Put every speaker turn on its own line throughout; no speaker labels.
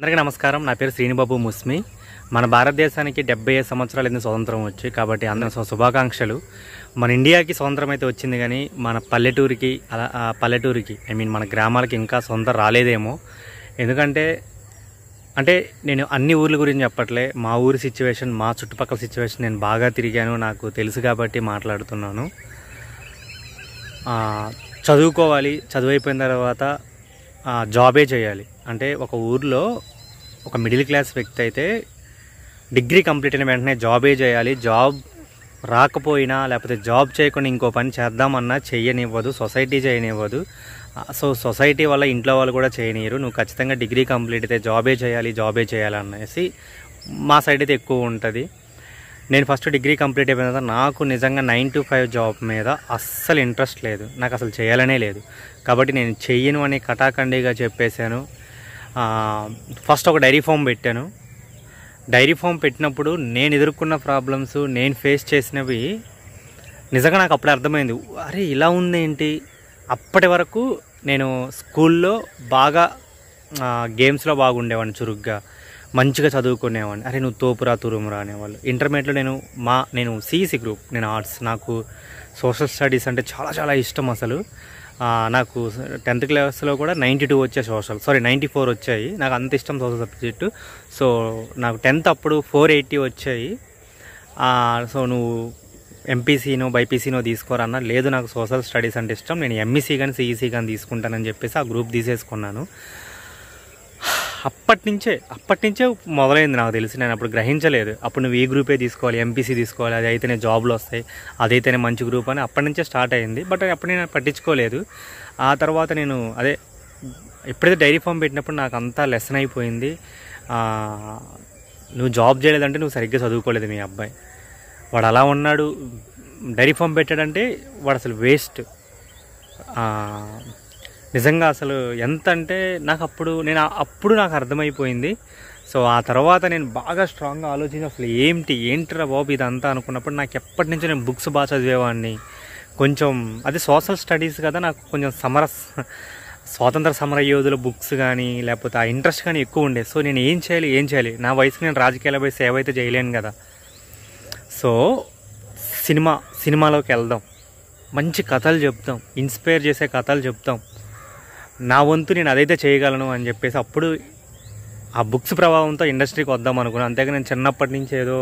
అందరికీ నమస్కారం నా పేరు శ్రీనిబాబు ముస్మి మన భారతదేశానికి డెబ్బై ఐదు సంవత్సరాలు ఎన్ని స్వతంత్రం వచ్చి కాబట్టి అందరి శుభాకాంక్షలు మన ఇండియాకి స్వతంత్రం అయితే వచ్చింది కానీ మన పల్లెటూరికి అలా పల్లెటూరికి ఐ మీన్ మన గ్రామాలకి ఇంకా సొంతం రాలేదేమో ఎందుకంటే అంటే నేను అన్ని ఊర్ల గురించి చెప్పట్లే మా ఊరి సిచ్యువేషన్ మా చుట్టుపక్కల సిచ్యువేషన్ నేను బాగా తిరిగాను నాకు తెలుసు కాబట్టి మాట్లాడుతున్నాను చదువుకోవాలి చదువు అయిపోయిన తర్వాత జాబే చేయాలి అంటే ఒక ఊర్లో ఒక మిడిల్ క్లాస్ వ్యక్తి అయితే డిగ్రీ కంప్లీట్ అయిన వెంటనే జాబే చేయాలి జాబ్ రాకపోయినా లేకపోతే జాబ్ చేయకుండా ఇంకో పని చేద్దామన్నా చేయనివ్వదు సొసైటీ చేయనివ్వదు సో సొసైటీ వల్ల ఇంట్లో వాళ్ళు కూడా చేయనీయరు నువ్వు ఖచ్చితంగా డిగ్రీ కంప్లీట్ అయితే జాబే చేయాలి జాబే చేయాలనేసి మా సైడ్ అయితే ఎక్కువ ఉంటుంది నేను ఫస్ట్ డిగ్రీ కంప్లీట్ అయిపోయిన తర్వాత నాకు నిజంగా నైన్ టు ఫైవ్ జాబ్ మీద అస్సలు ఇంట్రెస్ట్ లేదు నాకు అసలు చేయాలనే లేదు కాబట్టి నేను చెయ్యను అని కటాఖండీగా చెప్పేశాను ఫస్ట్ ఒక డైరీ ఫామ్ పెట్టాను డైరీ ఫామ్ పెట్టినప్పుడు నేను ఎదుర్కొన్న ప్రాబ్లమ్స్ నేను ఫేస్ చేసినవి నిజంగా నాకు అప్పుడు అర్థమైంది అరే ఇలా ఏంటి అప్పటి వరకు నేను స్కూల్లో బాగా గేమ్స్లో బాగుండేవాడిని చురుగ్గా మంచిగా చదువుకునేవాడిని అరే నువ్వు తోపురా తురుమురా అనేవాళ్ళు ఇంటర్మీడియట్లో నేను మా నేను సిఈసి గ్రూప్ నేను ఆర్ట్స్ నాకు సోషల్ స్టడీస్ అంటే చాలా చాలా ఇష్టం అసలు నాకు టెన్త్ క్లాస్లో కూడా నైంటీ టూ వచ్చాయి సోషల్ సారీ నైంటీ ఫోర్ వచ్చాయి నాకు అంత ఇష్టం సోషల్ సబ్జెక్టు సో నాకు టెన్త్ అప్పుడు ఫోర్ ఎయిటీ వచ్చాయి సో నువ్వు ఎంపీసీనో బైపీసీనో తీసుకోరన్న లేదు నాకు సోషల్ స్టడీస్ అంటే ఇష్టం నేను ఎంఈసీ కానీ సిఈసీ కానీ తీసుకుంటానని చెప్పేసి ఆ గ్రూప్ తీసేసుకున్నాను అప్పటి నుంచే అప్పటి నుంచే మొదలైంది నాకు తెలిసి నేను అప్పుడు గ్రహించలేదు అప్పుడు నువ్వు ఏ గ్రూపే తీసుకోవాలి ఎంపీసీ తీసుకోవాలి అది అయితేనే జాబ్లు వస్తాయి అదైతేనే మంచి గ్రూప్ అని అప్పటి నుంచే స్టార్ట్ అయింది బట్ అప్పుడు నేను పట్టించుకోలేదు ఆ తర్వాత నేను అదే ఎప్పుడైతే డైరీ ఫామ్ పెట్టినప్పుడు నాకు అంతా లెసన్ అయిపోయింది నువ్వు జాబ్ చేయలేదంటే నువ్వు సరిగ్గా చదువుకోలేదు మీ అబ్బాయి వాడు అలా ఉన్నాడు డైరీ ఫామ్ పెట్టాడంటే వాడు అసలు వేస్ట్ నిజంగా అసలు ఎంత అంటే నాకు అప్పుడు నేను అప్పుడు నాకు అర్థమైపోయింది సో ఆ తర్వాత నేను బాగా స్ట్రాంగ్గా ఆలోచించి అసలు ఏంటి ఏంటిరా బాబు ఇదంతా అనుకున్నప్పుడు నాకు ఎప్పటి నుంచో నేను బుక్స్ బాగా చదివేవాడిని కొంచెం అది సోషల్ స్టడీస్ కదా నాకు కొంచెం సమర స్వాతంత్ర సమర యోధుల బుక్స్ కానీ లేకపోతే ఆ ఇంట్రెస్ట్ కానీ ఎక్కువ ఉండే సో నేను ఏం చేయాలి ఏం చేయాలి నా వయసుకి నేను రాజకీయాలపై పోయి సేవ అయితే చేయలేను కదా సో సినిమా సినిమాలోకి వెళ్దాం మంచి కథలు చెప్తాం ఇన్స్పైర్ చేసే కథలు చెప్తాం నా వంతు నేను అదైతే చేయగలను అని చెప్పేసి అప్పుడు ఆ బుక్స్ ప్రభావంతో ఇండస్ట్రీకి వద్దాం అనుకున్నాను అంతేగా నేను చిన్నప్పటి నుంచి ఏదో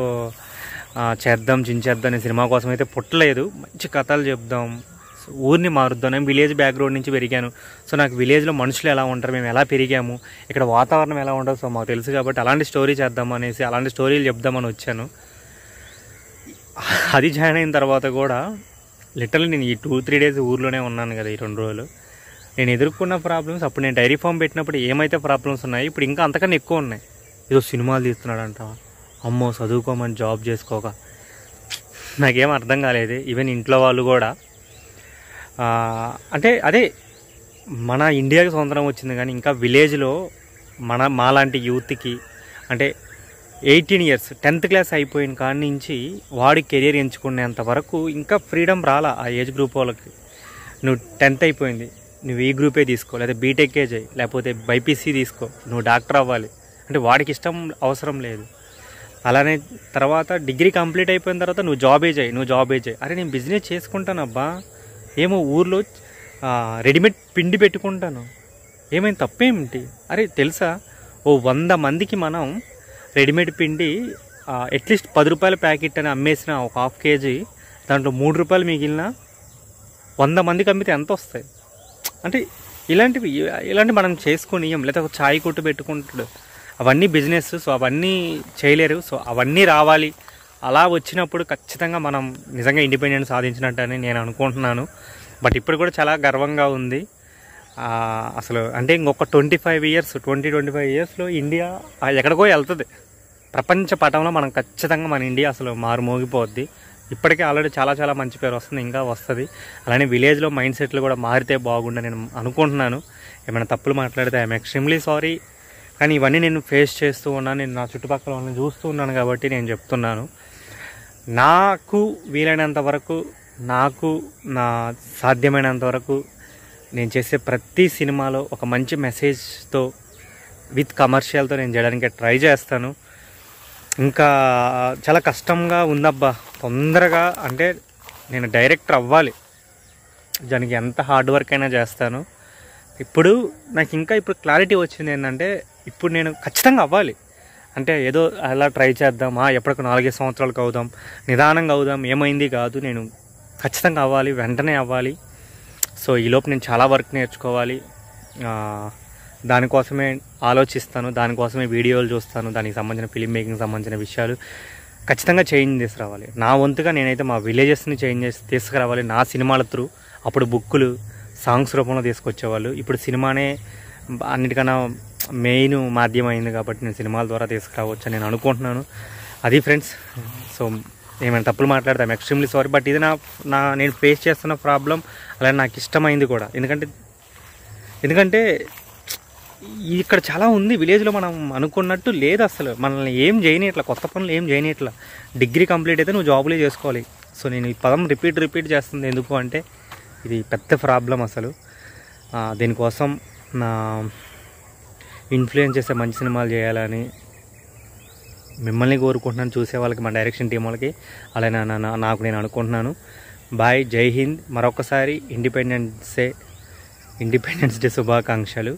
చేద్దాం చించేద్దాం నేను సినిమా కోసం అయితే పుట్టలేదు మంచి కథలు చెప్దాం ఊరిని మారుద్దాం నేను విలేజ్ బ్యాక్గ్రౌండ్ నుంచి పెరిగాను సో నాకు విలేజ్లో మనుషులు ఎలా ఉంటారు మేము ఎలా పెరిగాము ఇక్కడ వాతావరణం ఎలా ఉండదు సో మాకు తెలుసు కాబట్టి అలాంటి స్టోరీ చేద్దాం అనేసి అలాంటి స్టోరీలు చెప్దామని వచ్చాను అది జాయిన్ అయిన తర్వాత కూడా లిటరల్ నేను ఈ టూ త్రీ డేస్ ఊర్లోనే ఉన్నాను కదా ఈ రెండు రోజులు నేను ఎదుర్కొన్న ప్రాబ్లమ్స్ అప్పుడు నేను డైరీ ఫామ్ పెట్టినప్పుడు ఏమైతే ప్రాబ్లమ్స్ ఉన్నాయి ఇప్పుడు ఇంకా అంతకన్నా ఎక్కువ ఉన్నాయి ఏదో సినిమాలు తీస్తున్నాడు అంట అమ్మో చదువుకోమని జాబ్ చేసుకోక నాకేం అర్థం కాలేదు ఈవెన్ ఇంట్లో వాళ్ళు కూడా అంటే అదే మన ఇండియాకి స్వతంత్రం వచ్చింది కానీ ఇంకా విలేజ్లో మన మాలాంటి యూత్కి అంటే ఎయిటీన్ ఇయర్స్ టెన్త్ క్లాస్ అయిపోయిన కాడి నుంచి వాడి కెరీర్ ఎంచుకునేంత వరకు ఇంకా ఫ్రీడమ్ రాలా ఆ ఏజ్ గ్రూప్ వాళ్ళకి నువ్వు టెన్త్ అయిపోయింది నువ్వు ఈ గ్రూపే తీసుకో లేదా బీటెక్కే చేయి లేకపోతే బైపీసీ తీసుకో నువ్వు డాక్టర్ అవ్వాలి అంటే వాడికి ఇష్టం అవసరం లేదు అలానే తర్వాత డిగ్రీ కంప్లీట్ అయిపోయిన తర్వాత నువ్వు జాబే చేయి నువ్వు జాబే చేయి అరే నేను బిజినెస్ చేసుకుంటానబ్బా ఏమో ఊర్లో రెడీమేడ్ పిండి పెట్టుకుంటాను ఏమైంది తప్పేమిటి అరే తెలుసా ఓ వంద మందికి మనం రెడీమేడ్ పిండి అట్లీస్ట్ పది రూపాయల ప్యాకెట్ అని అమ్మేసిన ఒక హాఫ్ కేజీ దాంట్లో మూడు రూపాయలు మిగిలిన వంద మందికి అమ్మితే ఎంత వస్తాయి అంటే ఇలాంటివి ఇలాంటి మనం చేసుకుని లేదా ఒక ఛాయ్ కొట్టు పెట్టుకుంటాడు అవన్నీ బిజినెస్ సో అవన్నీ చేయలేరు సో అవన్నీ రావాలి అలా వచ్చినప్పుడు ఖచ్చితంగా మనం నిజంగా ఇండిపెండెన్స్ సాధించినట్టని నేను అనుకుంటున్నాను బట్ ఇప్పుడు కూడా చాలా గర్వంగా ఉంది అసలు అంటే ఇంకొక twenty five years twenty twenty five ఇయర్స్లో ఇండియా ఎక్కడికో వెళ్తుంది ప్రపంచ పటంలో మనం ఖచ్చితంగా మన ఇండియా అసలు మారుమోగిపోద్ది ఇప్పటికే ఆల్రెడీ చాలా చాలా మంచి పేరు వస్తుంది ఇంకా వస్తుంది అలానే విలేజ్లో మైండ్ సెట్లు కూడా మారితే బాగుండు నేను అనుకుంటున్నాను ఏమైనా తప్పులు మాట్లాడితే ఐఎమ్ ఎక్స్ట్రీమ్లీ సారీ కానీ ఇవన్నీ నేను ఫేస్ చేస్తూ ఉన్నాను నేను నా చుట్టుపక్కల వాళ్ళని చూస్తూ ఉన్నాను కాబట్టి నేను చెప్తున్నాను నాకు వీలైనంత వరకు నాకు నా సాధ్యమైనంత వరకు నేను చేసే ప్రతి సినిమాలో ఒక మంచి మెసేజ్తో విత్ కమర్షియల్తో నేను చేయడానికి ట్రై చేస్తాను ఇంకా చాలా కష్టంగా ఉందబ్బా తొందరగా అంటే నేను డైరెక్టర్ అవ్వాలి దానికి ఎంత హార్డ్ వర్క్ అయినా చేస్తాను ఇప్పుడు నాకు ఇంకా ఇప్పుడు క్లారిటీ వచ్చింది ఏంటంటే ఇప్పుడు నేను ఖచ్చితంగా అవ్వాలి అంటే ఏదో అలా ట్రై చేద్దాం ఎప్పటికో నాలుగైదు సంవత్సరాలకు అవుదాం నిదానంగా అవుదాం ఏమైంది కాదు నేను ఖచ్చితంగా అవ్వాలి వెంటనే అవ్వాలి సో ఈలోపు నేను చాలా వర్క్ నేర్చుకోవాలి దానికోసమే ఆలోచిస్తాను దానికోసమే వీడియోలు చూస్తాను దానికి సంబంధించిన ఫిలిం మేకింగ్ సంబంధించిన విషయాలు ఖచ్చితంగా చేంజ్ తీసుకురావాలి నా వంతుగా నేనైతే మా విలేజెస్ని చేంజ్ చేసి తీసుకురావాలి నా సినిమాల త్రూ అప్పుడు బుక్కులు సాంగ్స్ రూపంలో తీసుకొచ్చేవాళ్ళు ఇప్పుడు సినిమానే అన్నిటికన్నా మెయిన్ మాధ్యమైంది కాబట్టి నేను సినిమాల ద్వారా తీసుకురావచ్చు నేను అనుకుంటున్నాను అది ఫ్రెండ్స్ సో ఏమైనా తప్పులు మాట్లాడతాం ఎక్స్ట్రీమ్లీ సారీ బట్ ఇది నా నా నేను ఫేస్ చేస్తున్న ప్రాబ్లం అలాగే నాకు ఇష్టమైంది కూడా ఎందుకంటే ఎందుకంటే ఇక్కడ చాలా ఉంది విలేజ్లో మనం అనుకున్నట్టు లేదు అసలు మనల్ని ఏం చేయనిట్లా కొత్త పనులు ఏం చేయనిట్లా డిగ్రీ కంప్లీట్ అయితే నువ్వు జాబులే చేసుకోవాలి సో నేను ఈ పదం రిపీట్ రిపీట్ చేస్తుంది ఎందుకు అంటే ఇది పెద్ద ప్రాబ్లం అసలు దీనికోసం నా ఇన్ఫ్లుయెన్స్ చేసే మంచి సినిమాలు చేయాలని మిమ్మల్ని కోరుకుంటున్నాను చూసే వాళ్ళకి మా డైరెక్షన్ టీం వాళ్ళకి అలానే నాకు నేను అనుకుంటున్నాను బాయ్ జై హింద్ మరొకసారి ఇండిపెండెన్స్ డే ఇండిపెండెన్స్ డే శుభాకాంక్షలు